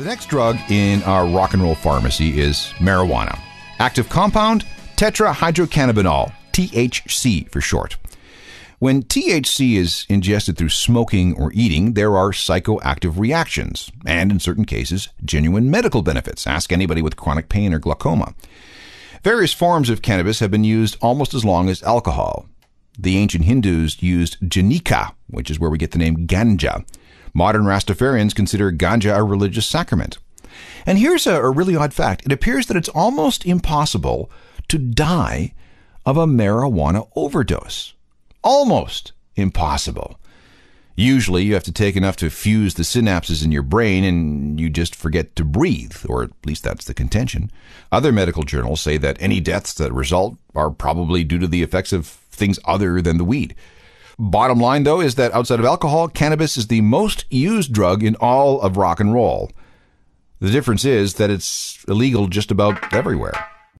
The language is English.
The next drug in our rock and roll pharmacy is marijuana. Active compound tetrahydrocannabinol, THC for short. When THC is ingested through smoking or eating, there are psychoactive reactions and, in certain cases, genuine medical benefits. Ask anybody with chronic pain or glaucoma. Various forms of cannabis have been used almost as long as alcohol. The ancient Hindus used janika, which is where we get the name ganja. Modern Rastafarians consider ganja a religious sacrament. And here's a, a really odd fact it appears that it's almost impossible to die of a marijuana overdose. Almost impossible. Usually, you have to take enough to fuse the synapses in your brain and you just forget to breathe, or at least that's the contention. Other medical journals say that any deaths that result are probably due to the effects of things other than the weed. Bottom line, though, is that outside of alcohol, cannabis is the most used drug in all of rock and roll. The difference is that it's illegal just about everywhere.